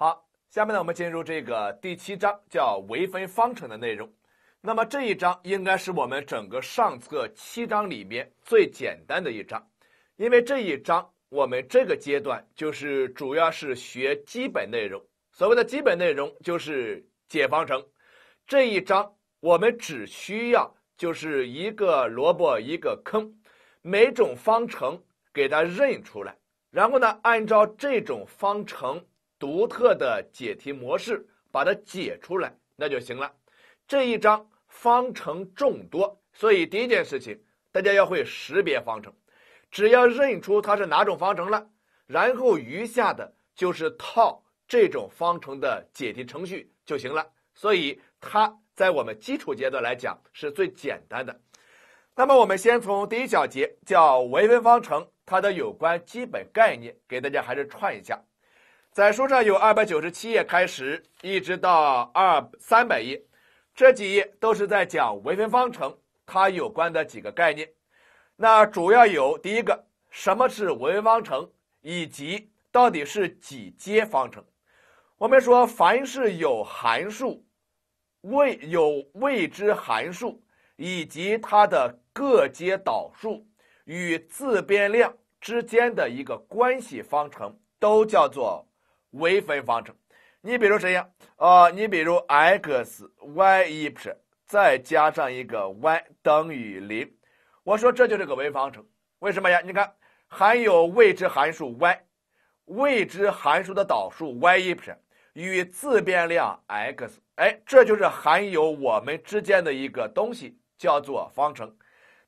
好，下面呢，我们进入这个第七章，叫微分方程的内容。那么这一章应该是我们整个上册七章里面最简单的一章，因为这一章我们这个阶段就是主要是学基本内容。所谓的基本内容就是解方程。这一章我们只需要就是一个萝卜一个坑，每种方程给它认出来，然后呢，按照这种方程。独特的解题模式，把它解出来那就行了。这一章方程众多，所以第一件事情大家要会识别方程，只要认出它是哪种方程了，然后余下的就是套这种方程的解题程序就行了。所以它在我们基础阶段来讲是最简单的。那么我们先从第一小节叫微分方程，它的有关基本概念给大家还是串一下。在书上有二百九十七页开始，一直到二三百页，这几页都是在讲微分方程，它有关的几个概念。那主要有第一个，什么是微分方程，以及到底是几阶方程。我们说，凡是有函数未有未知函数以及它的各阶导数与自变量之间的一个关系方程，都叫做。微分方程，你比如谁呀？哦，你比如 x y 一撇再加上一个 y 等于零，我说这就是个微方程，为什么呀？你看含有未知函数 y，未知函数的导数 y 一撇与自变量 x，哎，这就是含有我们之间的一个东西叫做方程。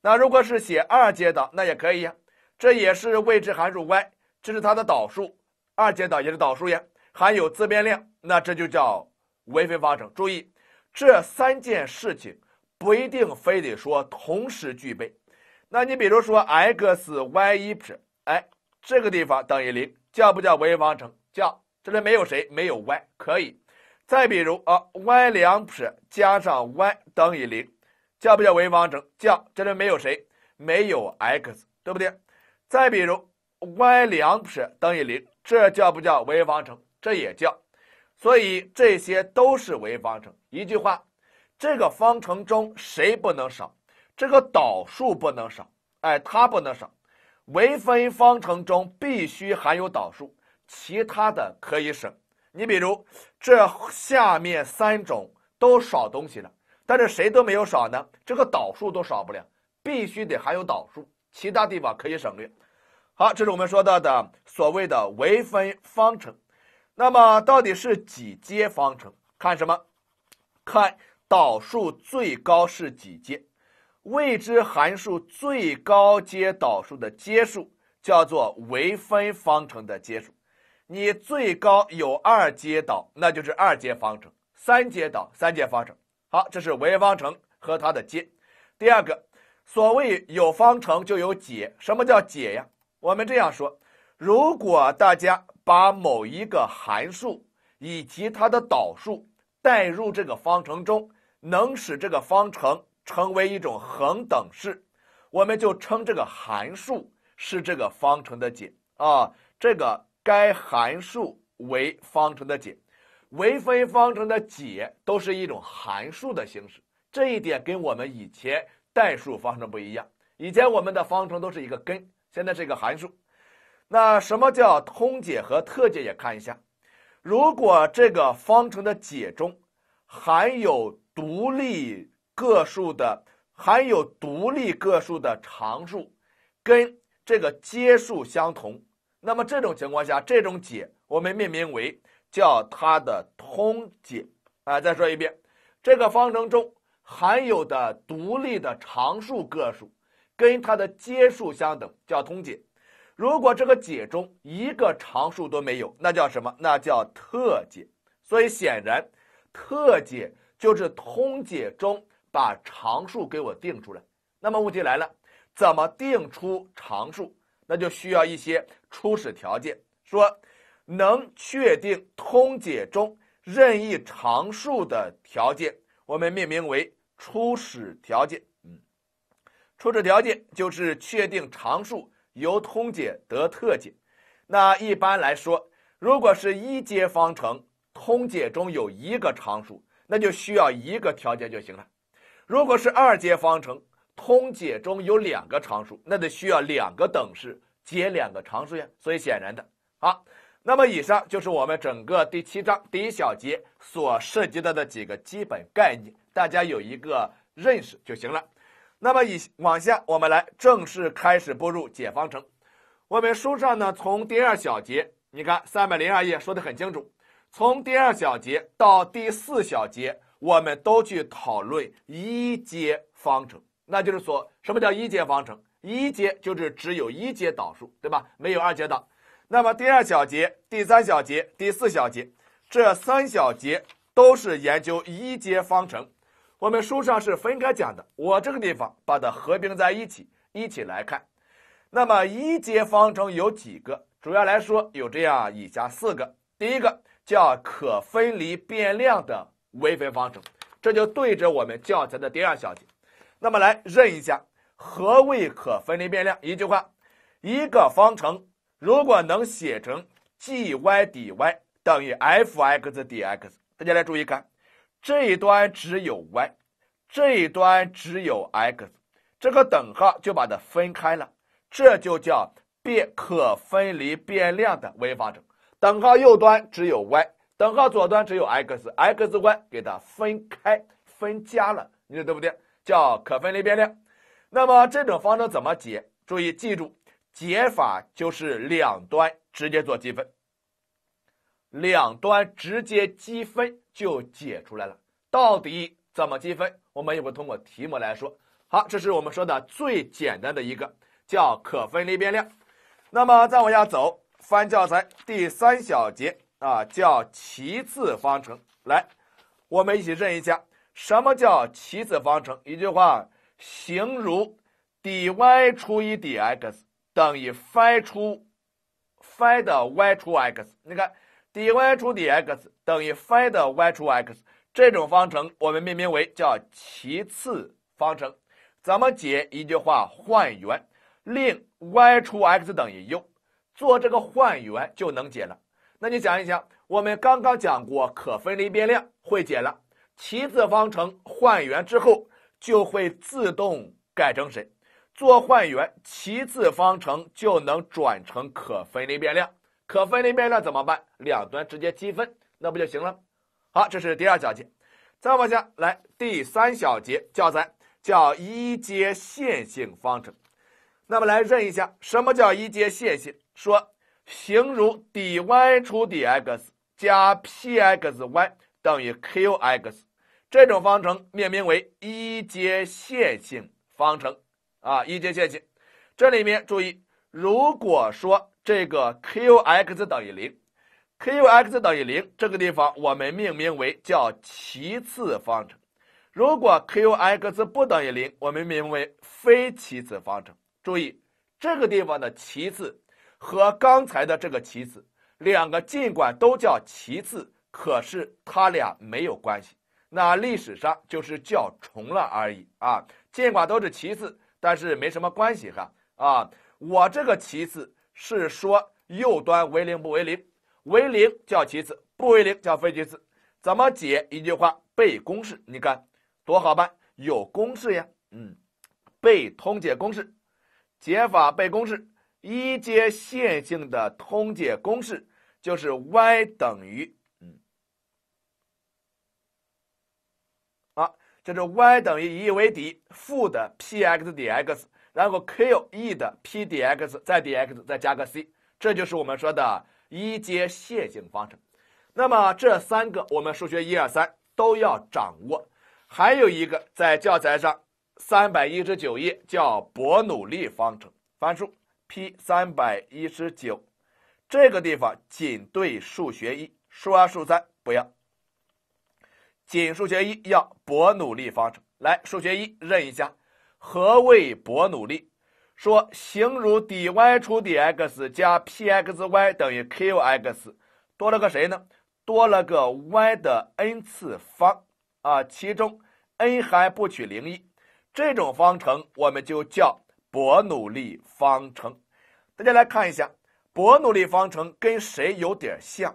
那如果是写二阶的，那也可以呀，这也是未知函数 y，这是它的导数。二阶导也是导数呀，含有自变量，那这就叫微分方程。注意，这三件事情不一定非得说同时具备。那你比如说 x y 一撇，哎，这个地方等于零，叫不叫微分方程？叫，这里没有谁，没有 y，可以。再比如啊，y 两撇加上 y 等于零，叫不叫微分方程？叫，这里没有谁，没有 x，对不对？再比如 y 两撇等于零。这叫不叫微分方程？这也叫，所以这些都是微分方程。一句话，这个方程中谁不能少？这个导数不能少，哎，它不能少。微分方程中必须含有导数，其他的可以省。你比如这下面三种都少东西了，但是谁都没有少呢？这个导数都少不了，必须得含有导数，其他地方可以省略。好，这是我们说到的所谓的微分方程，那么到底是几阶方程？看什么？看导数最高是几阶？未知函数最高阶导数的阶数叫做微分方程的阶数。你最高有二阶导，那就是二阶方程；三阶导，三阶方程。好，这是微分方程和它的阶。第二个，所谓有方程就有解，什么叫解呀？我们这样说：如果大家把某一个函数以及它的导数代入这个方程中，能使这个方程成为一种恒等式，我们就称这个函数是这个方程的解。啊，这个该函数为方程的解，微分方程的解都是一种函数的形式。这一点跟我们以前代数方程不一样，以前我们的方程都是一个根。现在是一个函数，那什么叫通解和特解？也看一下，如果这个方程的解中含有独立个数的含有独立个数的常数，跟这个阶数相同，那么这种情况下，这种解我们命名为叫它的通解。啊，再说一遍，这个方程中含有的独立的常数个数。跟它的阶数相等，叫通解。如果这个解中一个常数都没有，那叫什么？那叫特解。所以显然，特解就是通解中把常数给我定出来。那么问题来了，怎么定出常数？那就需要一些初始条件，说能确定通解中任意常数的条件，我们命名为初始条件。初始条件就是确定常数，由通解得特解。那一般来说，如果是一阶方程，通解中有一个常数，那就需要一个条件就行了。如果是二阶方程，通解中有两个常数，那得需要两个等式解两个常数呀。所以显然的，好。那么以上就是我们整个第七章第一小节所涉及到的几个基本概念，大家有一个认识就行了。那么，以往下我们来正式开始步入解方程。我们书上呢，从第二小节，你看三百零二页说的很清楚，从第二小节到第四小节，我们都去讨论一阶方程。那就是说什么叫一阶方程？一阶就是只有一阶导数，对吧？没有二阶导。那么第二小节、第三小节、第四小节，这三小节都是研究一阶方程。我们书上是分开讲的，我这个地方把它合并在一起，一起来看。那么一阶方程有几个？主要来说有这样以下四个。第一个叫可分离变量的微分方程，这就对着我们教材的第二小节。那么来认一下，何谓可分离变量？一句话，一个方程如果能写成 g y d y 等于 f(x)dx，大家来注意看。这一端只有 y，这一端只有 x，这个等号就把它分开了，这就叫变可分离变量的微方程。等号右端只有 y，等号左端只有 x，x y 给它分开分家了，你说对不对？叫可分离变量。那么这种方程怎么解？注意记住，解法就是两端直接做积分，两端直接积分。就解出来了，到底怎么积分？我们一会通过题目来说。好，这是我们说的最简单的一个叫可分离变量。那么再往下走，翻教材第三小节啊，叫齐次方程。来，我们一起认一下什么叫齐次方程。一句话，形如 dy 除以 dx 等于 phi 除 phi 的 y 除 x。你看。底 y 除底 x 等于斐的 y 除 x，这种方程我们命名为叫齐次方程。怎么解？一句话换元，令 y 除 x 等于 u，做这个换元就能解了。那你想一想，我们刚刚讲过可分离变量会解了，齐次方程换元之后就会自动改成谁？做换元，齐次方程就能转成可分离变量。可分离变量怎么办？两端直接积分，那不就行了？好，这是第二小节。再往下来第三小节，教材叫一阶线性方程。那么来认一下，什么叫一阶线性？说形如 dy 除 dx 加 pxy 等于 qx 这种方程，命名为一阶线性方程啊，一阶线性。这里面注意，如果说这个 q x 等于零，q x 等于零，这个地方我们命名为叫齐次方程。如果 q x 不等于零，我们命名为非齐次方程。注意这个地方的齐次和刚才的这个齐次，两个尽管都叫齐次，可是它俩没有关系。那历史上就是叫重了而已啊。尽管都是齐次，但是没什么关系哈啊。我这个齐次。是说右端为零不为零，为零叫其次，不为零叫非其次。怎么解？一句话背公式，你看多好办，有公式呀。嗯，背通解公式，解法背公式，一阶线性的通解公式就是 y 等于，嗯，好，这是 y 等于一为底负的 p(x) 底 x。然后 Qe 的 Pdx 再 dx 再加个 C，这就是我们说的一阶线性方程。那么这三个我们数学一二三都要掌握。还有一个在教材上三百一十九页叫伯努利方程。翻书 P 三百一十九，这个地方仅对数学一、数二、数三不要，仅数学一要伯努利方程。来，数学一认一下。何谓伯努利？说形如 dy 除底 dx 加 pxy 等于 qx，多了个谁呢？多了个 y 的 n 次方啊，其中 n 还不取零一。这种方程我们就叫伯努利方程。大家来看一下，伯努利方程跟谁有点像？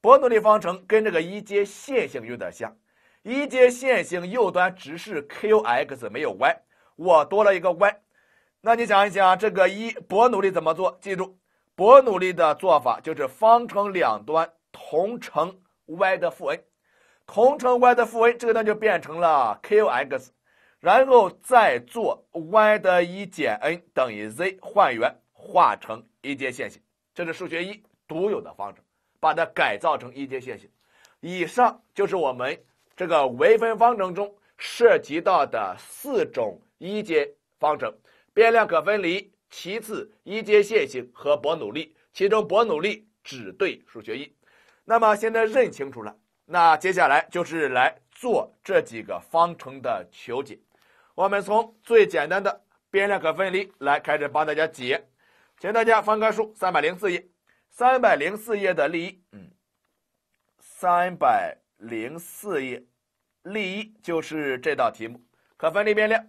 伯努利方程跟这个一阶线性有点像，一阶线性右端只是 qx 没有 y。我多了一个 y，那你想一想，这个一伯努利怎么做？记住，伯努利的做法就是方程两端同乘 y 的负 n，同乘 y 的负 n，这个呢就变成了 q x 然后再做 y 的一减 n 等于 z，换元化成一阶线性，这是数学一独有的方程，把它改造成一阶线性。以上就是我们这个微分方程中涉及到的四种。一阶方程，变量可分离；其次，一阶线性和伯努利，其中伯努利只对数学一。那么现在认清楚了，那接下来就是来做这几个方程的求解。我们从最简单的变量可分离来开始帮大家解，请大家翻开书三百零四页，三百零四页的例一，嗯，三百零四页例一就是这道题目，可分离变量。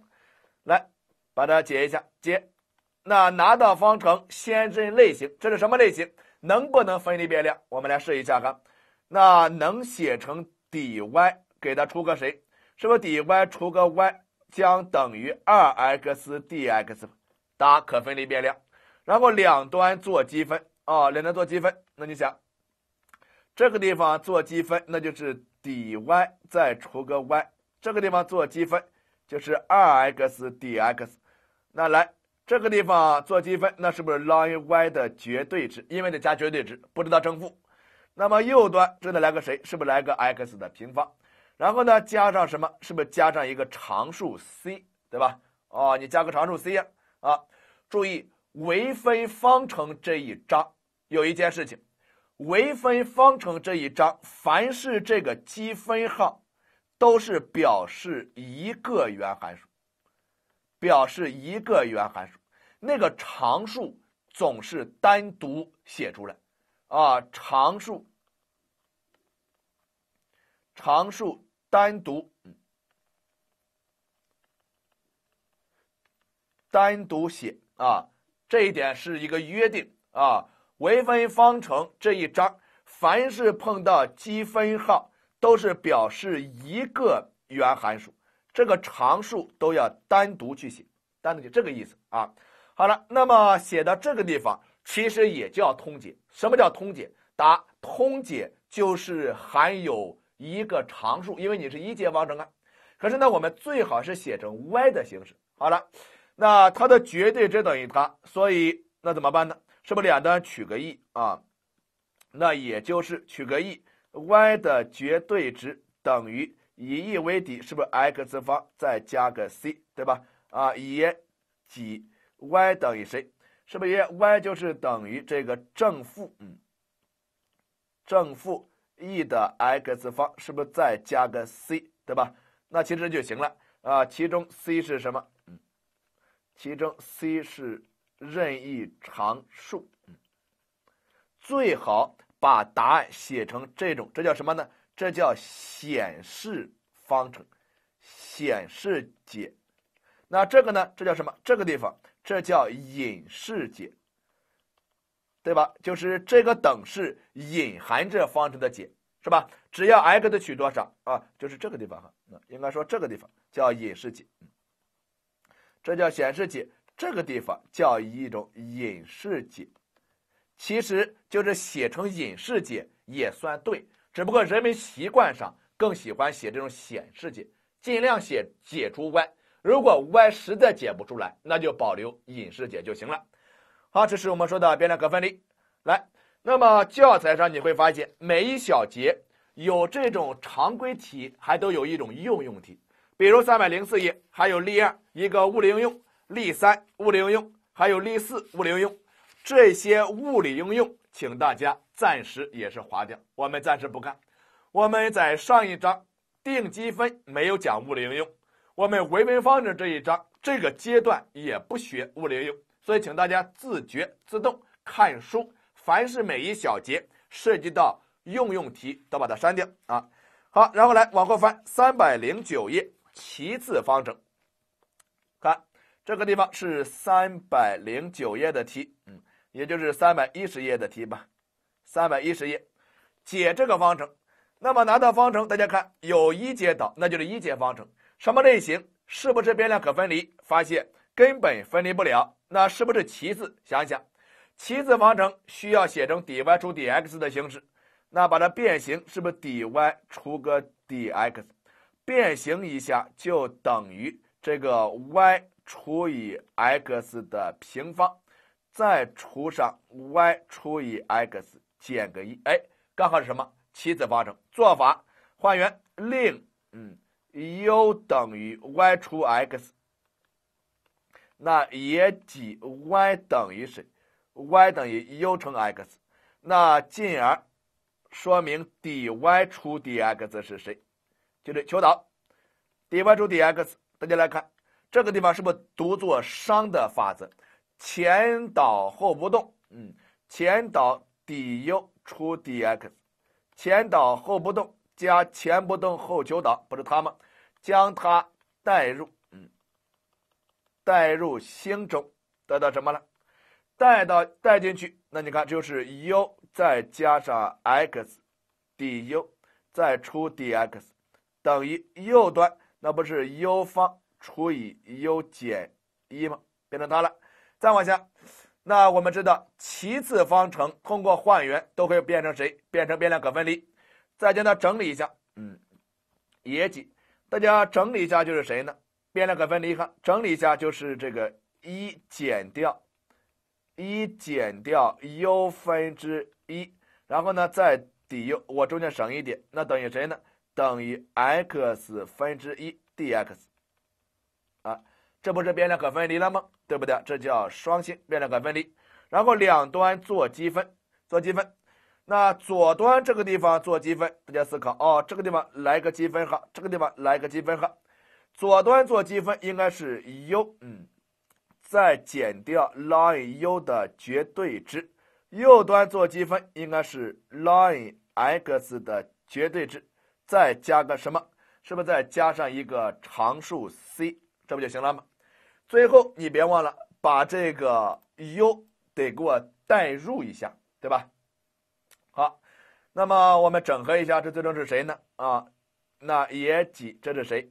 来，把它解一下。解，那拿到方程，先认类型，这是什么类型？能不能分离变量？我们来试一下哈。那能写成底 y 给它除个谁？是不是底 y 除个 y 将等于 2xdx？答，可分离变量。然后两端做积分啊，两端做积分。那你想，这个地方做积分，那就是底 y 再除个 y，这个地方做积分。就是二 x dx，那来这个地方做积分，那是不是 ln y 的绝对值？因为得加绝对值，不知道正负。那么右端这得来个谁？是不是来个 x 的平方？然后呢，加上什么？是不是加上一个常数 c，对吧？哦，你加个常数 c 呀、啊。注意微分方程这一章有一件事情，微分方程这一章凡是这个积分号。都是表示一个原函数，表示一个原函数，那个常数总是单独写出来，啊，常数，常数单独，单独写啊，这一点是一个约定啊。微分方程这一章，凡是碰到积分号。都是表示一个原函数，这个常数都要单独去写，单独去这个意思啊。好了，那么写到这个地方，其实也叫通解。什么叫通解？答：通解就是含有一个常数，因为你是一阶方程啊。可是呢，我们最好是写成 y 的形式。好了，那它的绝对值等于它，所以那怎么办呢？是不是两端取个 e 啊？那也就是取个 e。y 的绝对值等于以 e 为底，是不是 x 方再加个 c，对吧？啊，以几 y 等于谁？是不是 y 就是等于这个正负，嗯，正负 e 的 x 方，是不是再加个 c，对吧？那其实就行了啊，其中 c 是什么？嗯，其中 c 是任意常数，嗯，最好。把答案写成这种，这叫什么呢？这叫显示方程，显示解。那这个呢？这叫什么？这个地方这叫隐式解，对吧？就是这个等式隐含着方程的解，是吧？只要 x 取多少啊，就是这个地方哈。应该说这个地方叫隐式解，这叫显示解，这个地方叫一种隐式解。其实就是写成隐式解也算对，只不过人们习惯上更喜欢写这种显式解，尽量写解出 y，如果 y 实在解不出来，那就保留隐式解就行了。好，这是我们说的变量可分离。来，那么教材上你会发现，每一小节有这种常规题，还都有一种应用题，比如三百零四页还有例二一个物理应用，例三物理应用，还有例四物理应用。这些物理应用，请大家暂时也是划掉，我们暂时不看。我们在上一章定积分没有讲物理应用，我们微分方程这一章这个阶段也不学物理应用，所以请大家自觉自动看书，凡是每一小节涉及到应用题都把它删掉啊。好，然后来往后翻三百零九页，奇次方程，看这个地方是三百零九页的题，嗯。也就是三百一十页的题吧，三百一十页，解这个方程。那么拿到方程，大家看有一阶导，那就是一阶方程。什么类型？是不是变量可分离？发现根本分离不了。那是不是其次？想一想，其次方程需要写成底 y 除底 x 的形式。那把它变形，是不是底 y 除个底 x？变形一下就等于这个 y 除以 x 的平方。再除上 y 除以 x 减个一，哎，刚好是什么？七次方程。做法换元，令嗯 u 等于 y 除 x，那也即 y 等于谁？y 等于 u 乘 x，那进而说明 dy 除 dx 是谁？就是求导 dy 除 dx。大家来看这个地方，是不是读作商的法则？前导后不动，嗯，前导 d u 除 d x，前导后不动加前不动后求导，不是它吗？将它带入，嗯，带入星中得到什么了？带到带进去，那你看就是 u 再加上 x，d u 再除 d x 等于右端，那不是 u 方除以 u 减一吗？变成它了。再往下，那我们知道，齐次方程通过换元都可以变成谁？变成变量可分离。再将它整理一下，嗯，也解。大家整理一下就是谁呢？变量可分离，看整理一下就是这个一减掉一减掉 u 分之一，然后呢再抵 u，我中间省一点，那等于谁呢？等于 x 分之一 dx，啊，这不是变量可分离了吗？对不对？这叫双星变量可分离，然后两端做积分，做积分。那左端这个地方做积分，大家思考哦，这个地方来个积分号，这个地方来个积分号。左端做积分应该是 u，嗯，再减掉 ln u 的绝对值。右端做积分应该是 ln x 的绝对值，再加个什么？是不是再加上一个常数 c？这不就行了吗？最后你别忘了把这个 u 得给我代入一下，对吧？好，那么我们整合一下，这最终是谁呢？啊，那也几这是谁？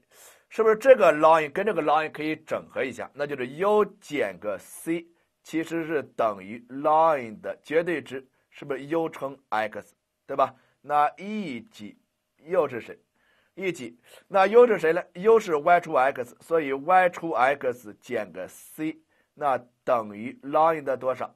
是不是这个 ln i 跟这个 ln i 可以整合一下？那就是 u 减个 c 其实是等于 ln i 的绝对值，是不是 u 乘 x 对吧？那 e 几又是谁？一起，那 u 是谁呢？u 是 y 除 x，所以 y 除 x 减个 c，那等于 ln 的多少？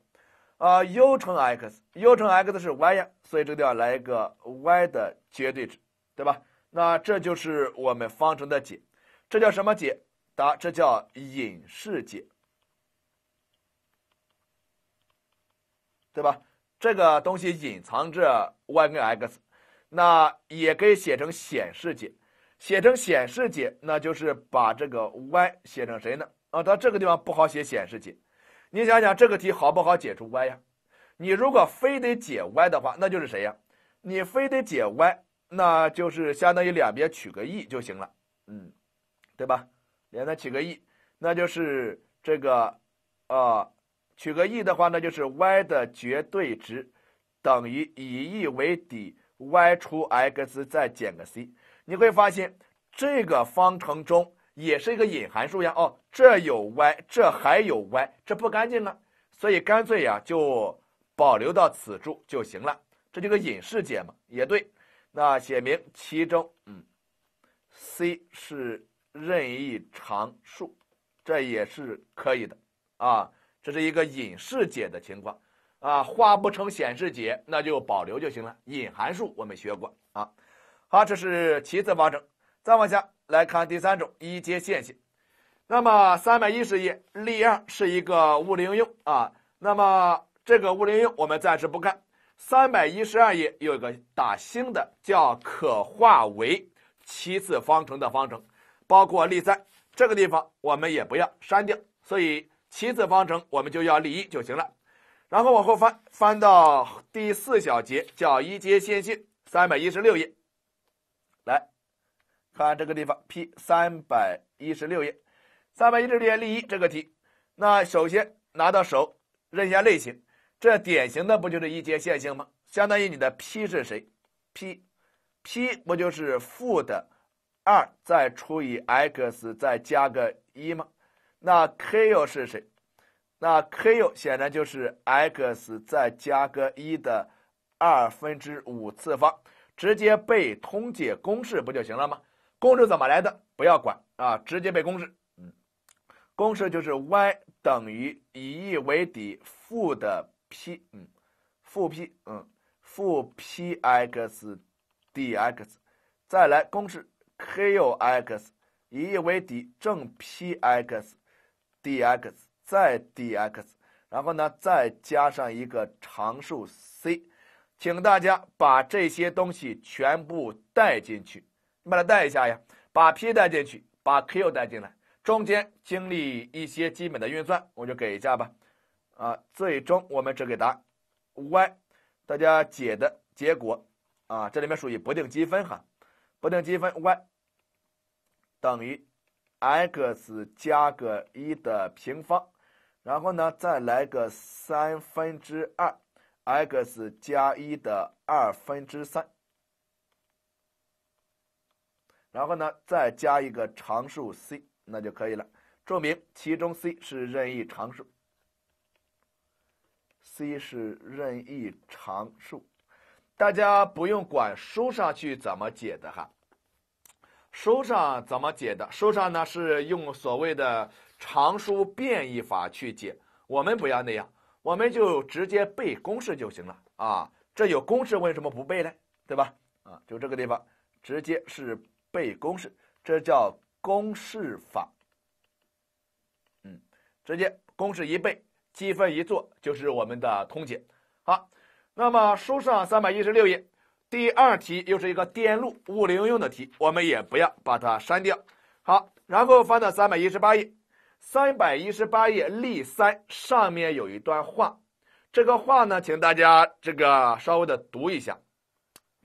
啊，u 乘 x，u 乘 x 是 y 呀，所以这个地方来一个 y 的绝对值，对吧？那这就是我们方程的解，这叫什么解？答，这叫隐式解，对吧？这个东西隐藏着 y 跟 x。那也可以写成显示解，写成显示解，那就是把这个 y 写成谁呢？啊，到这个地方不好写显示解。你想想这个题好不好解出 y 呀？你如果非得解 y 的话，那就是谁呀？你非得解 y，那就是相当于两边取个 e 就行了，嗯，对吧？两边取个 e，那就是这个啊，取个 e 的话，那就是 y 的绝对值等于以 e 为底。y 除 x 再减个 c，你会发现这个方程中也是一个隐函数呀。哦，这有 y，这还有 y，这不干净了，所以干脆呀就保留到此处就行了。这就个隐式解嘛，也对。那写明其中，嗯，c 是任意常数，这也是可以的啊。这是一个隐式解的情况。啊，化不成显示解，那就保留就行了。隐函数我们学过啊。好，这是七次方程。再往下来看第三种一阶线性。那么三百一十页例二是一个理零用啊。那么这个理零用我们暂时不看。三百一十二页有一个打星的叫可化为七次方程的方程，包括例三这个地方我们也不要删掉。所以七次方程我们就要例一就行了。然后往后翻，翻到第四小节，叫一阶线性，三百一十六页，来看这个地方，P 三百一十六页，三百一十六页例一这个题，那首先拿到手认一下类型，这典型的不就是一阶线性吗？相当于你的 P 是谁？P，P 不就是负的二再除以 x 再加个一吗？那 k 又是谁？那 ku 显然就是 x 再加个一的二分之五次方，直接背通解公式不就行了吗？公式怎么来的？不要管啊，直接背公式。嗯，公式就是 y 等于以 e 为底负的 p，嗯，负 p，嗯，负 px dx。再来公式 k x 以 e 为底正 px dx。再 dx，然后呢，再加上一个常数 c，请大家把这些东西全部带进去。你把它带一下呀，把 p 带进去，把 q 带进来，中间经历一些基本的运算，我就给一下吧。啊，最终我们只给答案 y，大家解的结果啊，这里面属于不定积分哈，不定积分 y 等于 x 加个一的平方。然后呢，再来个三分之二 x 加一的二分之三，然后呢，再加一个常数 c，那就可以了。注明其中 c 是任意常数，c 是任意常数，大家不用管书上去怎么解的哈。书上怎么解的？书上呢是用所谓的常数变异法去解。我们不要那样，我们就直接背公式就行了啊。这有公式，为什么不背呢？对吧？啊，就这个地方直接是背公式，这叫公式法。嗯，直接公式一背，积分一做就是我们的通解。好，那么书上三百一十六页。第二题又是一个电路物理应用的题，我们也不要把它删掉。好，然后翻到三百一十八页，三百一十八页例三上面有一段话，这个话呢，请大家这个稍微的读一下，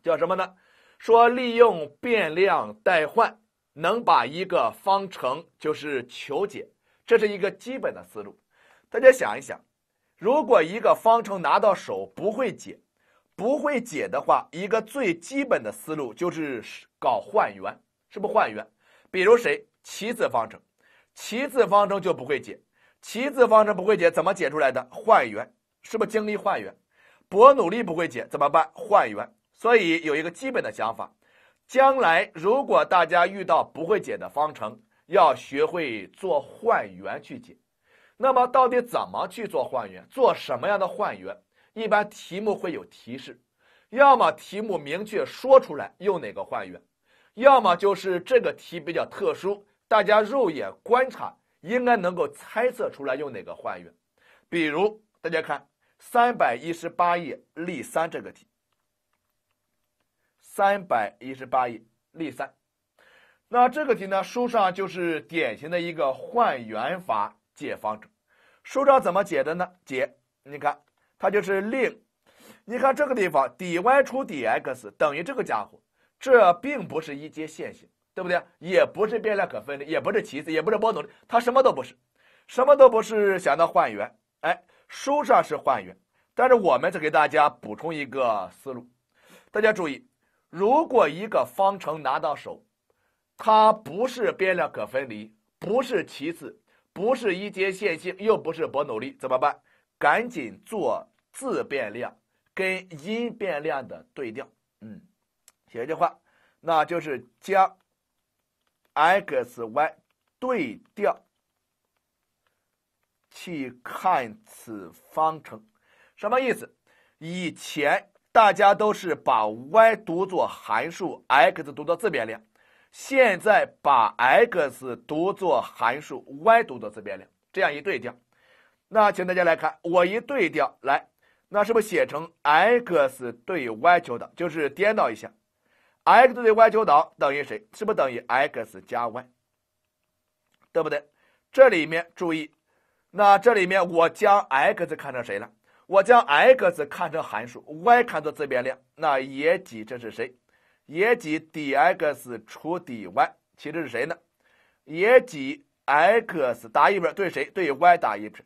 叫什么呢？说利用变量代换能把一个方程就是求解，这是一个基本的思路。大家想一想，如果一个方程拿到手不会解。不会解的话，一个最基本的思路就是搞换元，是不换元？比如谁？奇次方程，奇次方程就不会解，奇次方程不会解，怎么解出来的？换元，是不是经历换元？伯努利不会解，怎么办？换元。所以有一个基本的想法，将来如果大家遇到不会解的方程，要学会做换元去解。那么到底怎么去做换元？做什么样的换元？一般题目会有提示，要么题目明确说出来用哪个换元，要么就是这个题比较特殊，大家肉眼观察应该能够猜测出来用哪个换元。比如大家看三百一十八页例三这个题，三百一十八页例三，那这个题呢书上就是典型的一个换元法解方程，书上怎么解的呢？解，你看。它就是令，你看这个地方，dy 除 dx 等于这个家伙，这并不是一阶线性，对不对？也不是变量可分离，也不是其次，也不是伯努利，它什么都不是，什么都不是。想到换元，哎，书上是换元，但是我们再给大家补充一个思路，大家注意，如果一个方程拿到手，它不是变量可分离，不是其次，不是一阶线性，又不是伯努利，怎么办？赶紧做自变量跟因变量的对调，嗯，写一句话，那就是将 x、y 对调，去看此方程什么意思？以前大家都是把 y 读作函数，x 读作自变量，现在把 x 读作函数，y 读作自变量，这样一对调。那请大家来看，我一对调来，那是不是写成 x 对 y 求导，就是颠倒一下，x 对 y 求导等于谁？是不是等于 x 加 y？对不对？这里面注意，那这里面我将 x 看成谁了？我将 x 看成函数，y 看作自变量，那也几这是谁？也几 dx 除 dy，其实是谁呢？也几 x 打一撇，对谁？对 y 打一撇。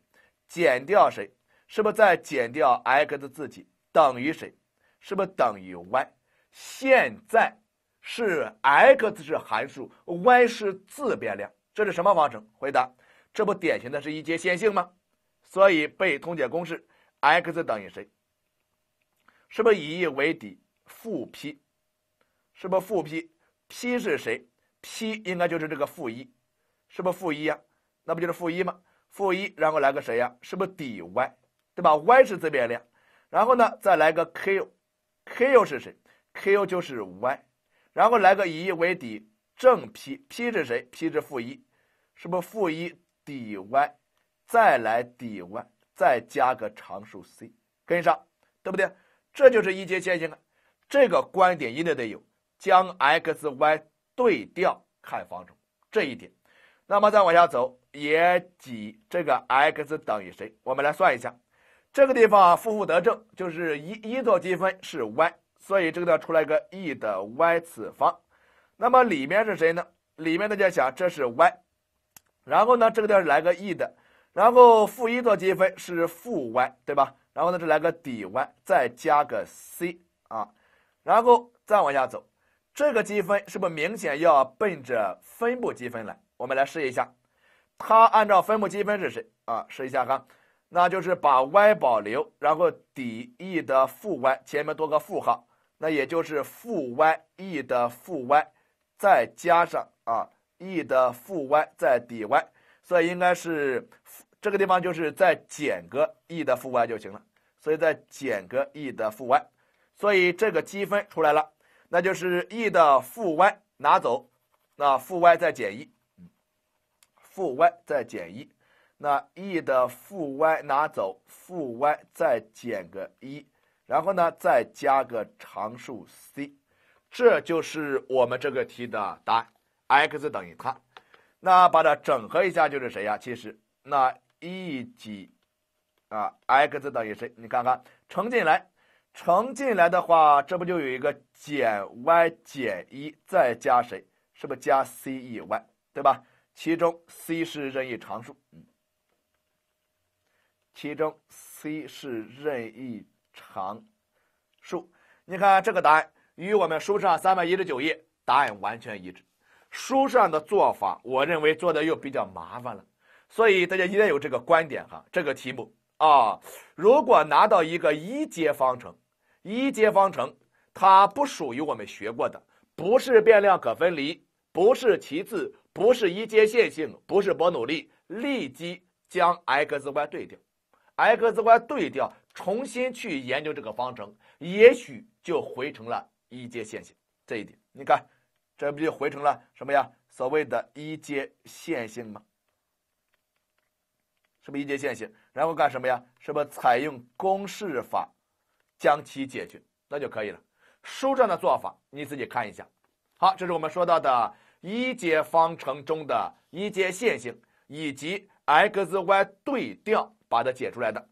减掉谁？是不是再减掉 x 自己等于谁？是不是等于 y？现在是 x 是函数，y 是自变量，这是什么方程？回答，这不典型的是一阶线性吗？所以被通解公式 x 等于谁？是不是以 e 为底负 p？是不是负 p？p 是谁？p 应该就是这个负一，是不是负一啊？那不就是负一吗？负一，然后来个谁呀？是不是底 y，对吧？y 是自变量。然后呢，再来个 q，q 是谁？q 就是 y。然后来个以一为底，正 p，p 是谁？p 是负一，是不是负一底 y？再来底 y，再加个常数 c，跟上，对不对？这就是一阶线性啊。这个观点一定得有，将 x、y 对调看方程这一点。那么再往下走。也几这个 x 等于谁？我们来算一下，这个地方负负得正，就是一一做积分是 y，所以这个方出来个 e 的 y 次方。那么里面是谁呢？里面大家想这是 y，然后呢这个地是来个 e 的，然后负一做积分是负 y，对吧？然后呢这来个底 y，再加个 c 啊，然后再往下走，这个积分是不是明显要奔着分布积分来？我们来试一下。它按照分母积分是谁啊？试一下哈，那就是把 y 保留，然后底 e 的负 y 前面多个负号，那也就是负 y e 的负 y 再加上啊 e 的负 y 再底 y，所以应该是这个地方就是再减个 e 的负 y 就行了，所以再减个 e 的负 y，所以这个积分出来了，那就是 e 的负 y 拿走，那负 y 再减一。负 y 再减一，那 e 的负 y 拿走，负 y 再减个一，然后呢再加个常数 c，这就是我们这个题的答案。x 等于它，那把它整合一下就是谁呀？其实那 e 几啊，x 等于谁？你看看，乘进来，乘进来的话，这不就有一个减 y 减一，再加谁？是不是加 c e y？对吧？其中 c 是任意常数，嗯，其中 c 是任意常数。你看这个答案与我们书上三百一十九页答案完全一致。书上的做法，我认为做的又比较麻烦了，所以大家定要有这个观点哈。这个题目啊，如果拿到一个一阶方程，一阶方程它不属于我们学过的，不是变量可分离，不是其次。不是一阶线性，不是伯努利，立即将 x、y 对掉 x y 对掉，重新去研究这个方程，也许就回成了一阶线性。这一点，你看，这不就回成了什么呀？所谓的“一阶线性”吗？是不一阶线性？然后干什么呀？是不采用公式法将其解决，那就可以了。书上的做法，你自己看一下。好，这是我们说到的。一阶方程中的一阶线性，以及 x y 对调把它解出来的。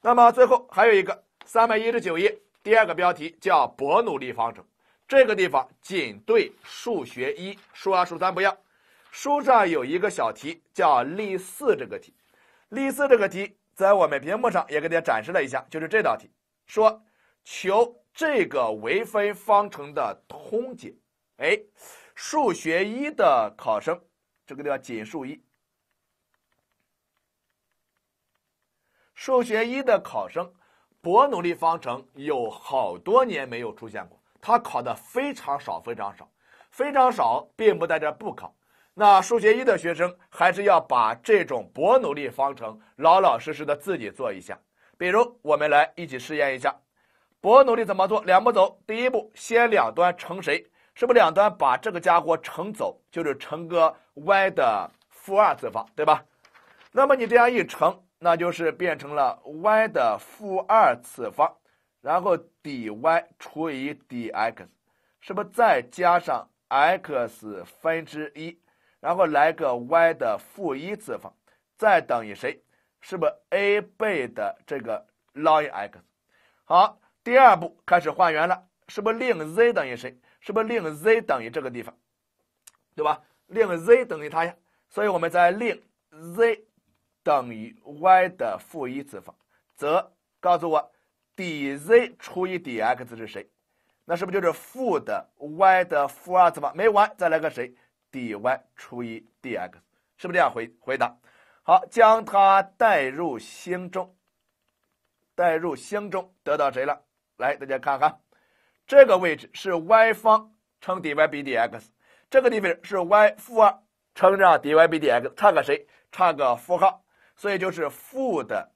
那么最后还有一个三百一十九页第二个标题叫伯努利方程，这个地方仅对数学一，数二、数三不要。书上有一个小题叫例四，这个题，例四这个题在我们屏幕上也给大家展示了一下，就是这道题，说求这个微分方程的通解。哎。数学一的考生，这个地方仅数一。数学一的考生，伯努利方程有好多年没有出现过，他考的非常少，非常少，非常少，并不在这不考。那数学一的学生还是要把这种伯努利方程老老实实的自己做一下。比如，我们来一起试验一下，伯努利怎么做？两步走，第一步，先两端乘谁？是不是两端把这个家伙乘走，就是乘个 y 的负二次方，对吧？那么你这样一乘，那就是变成了 y 的负二次方，然后 dy 除以 dx，是不是再加上 x 分之一，然后来个 y 的负一次方，再等于谁？是不是 a 倍的这个 lnx？好，第二步开始换元了，是不是令 z 等于谁？是不是令 z 等于这个地方，对吧？令 z 等于它呀。所以我们在令 z 等于 y 的负一次方，则告诉我，dz 除以 dx 是谁？那是不是就是负的 y 的负二次方？没完，再来个谁？dy 除以 dx 是不是这样回回答？好，将它代入星中，代入星中得到谁了？来，大家看看。这个位置是 y 方乘 dy/dx，比这个地方是 y 负二乘上 dy/dx，比差个谁？差个负号，所以就是负的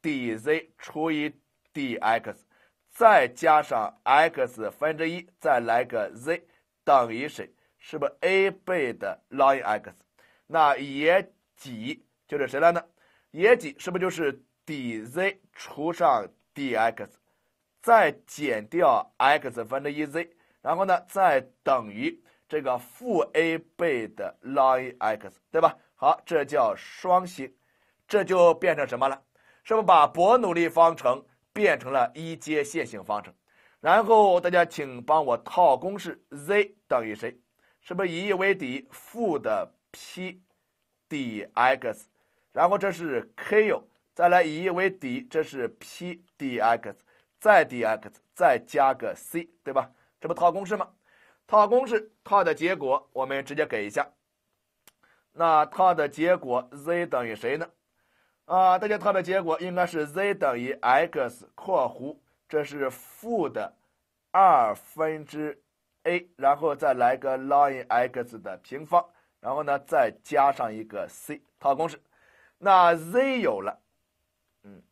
dz 除以 dx，再加上 x 分之一，再来个 z 等于谁？是不是 a 倍的 lnx？那也几就是谁了呢？也几是不是就是 dz 除上 dx？再减掉 x 分之一 z 然后呢，再等于这个负 a 倍的 lnx，对吧？好，这叫双星，这就变成什么了？是不是把伯努利方程变成了一阶线性方程？然后大家请帮我套公式，z 等于谁？是不是以 e 为底负的 pdx？然后这是 ku，再来以 e 为底，这是 pdx。再 dx，再加个 c，对吧？这不套公式吗？套公式，套的结果我们直接给一下。那套的结果 z 等于谁呢？啊，大家套的结果应该是 z 等于 x 括弧，这是负的二分之 a，然后再来个 lnx 的平方，然后呢再加上一个 c。套公式，那 z 有了，嗯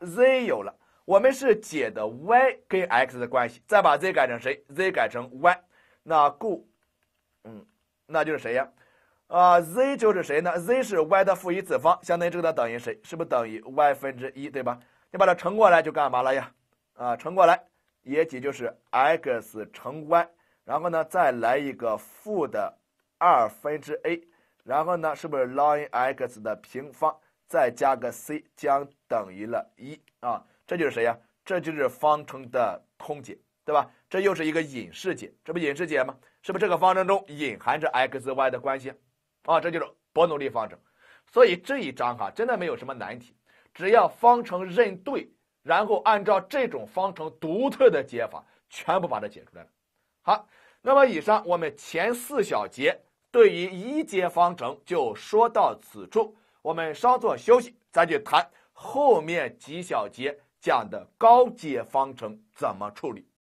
，z 有了。我们是解的 y 跟 x 的关系，再把 z 改成谁？z 改成 y，那故，嗯，那就是谁呀？啊，z 就是谁呢？z 是 y 的负一次方，相当于这个等于谁？是不是等于 y 分之一，对吧？你把它乘过来就干嘛了呀？啊，乘过来也解就是 x 乘 y，然后呢再来一个负的二分之 a，然后呢是不是 ln x 的平方再加个 c 将等于了一啊？这就是谁呀？这就是方程的空解，对吧？这又是一个隐式解，这不隐式解吗？是不是这个方程中隐含着 x、y 的关系啊？这就是伯努利方程。所以这一章哈，真的没有什么难题，只要方程认对，然后按照这种方程独特的解法，全部把它解出来了。好，那么以上我们前四小节对于一阶方程就说到此处，我们稍作休息，再去谈后面几小节。讲的高阶方程怎么处理？